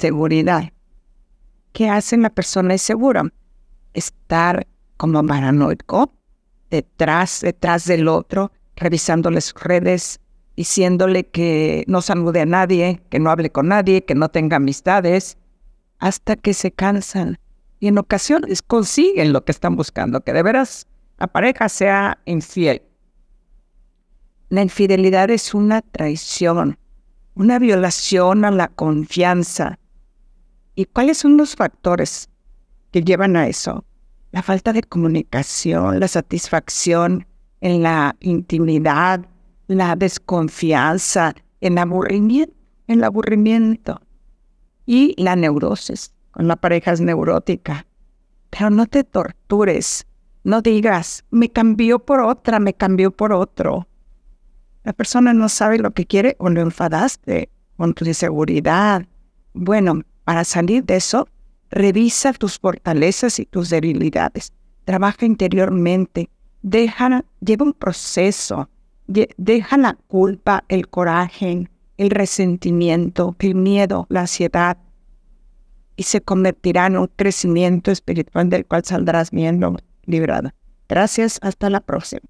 seguridad. ¿Qué hace la persona insegura? Estar como paranoico, detrás, detrás del otro, revisándole sus redes, diciéndole que no salude a nadie, que no hable con nadie, que no tenga amistades, hasta que se cansan. Y en ocasiones consiguen lo que están buscando, que de veras la pareja sea infiel. La infidelidad es una traición, una violación a la confianza, ¿Y cuáles son los factores que llevan a eso? La falta de comunicación, la satisfacción en la intimidad, la desconfianza, el aburrimiento, el aburrimiento y la neurosis. Con la pareja es neurótica. Pero no te tortures, no digas, me cambió por otra, me cambió por otro. La persona no sabe lo que quiere o lo enfadaste con tu inseguridad. Bueno, para salir de eso, revisa tus fortalezas y tus debilidades. Trabaja interiormente. Deja, lleva un proceso. Deja la culpa, el coraje, el resentimiento, el miedo, la ansiedad. Y se convertirá en un crecimiento espiritual del cual saldrás bien librada. Gracias, hasta la próxima.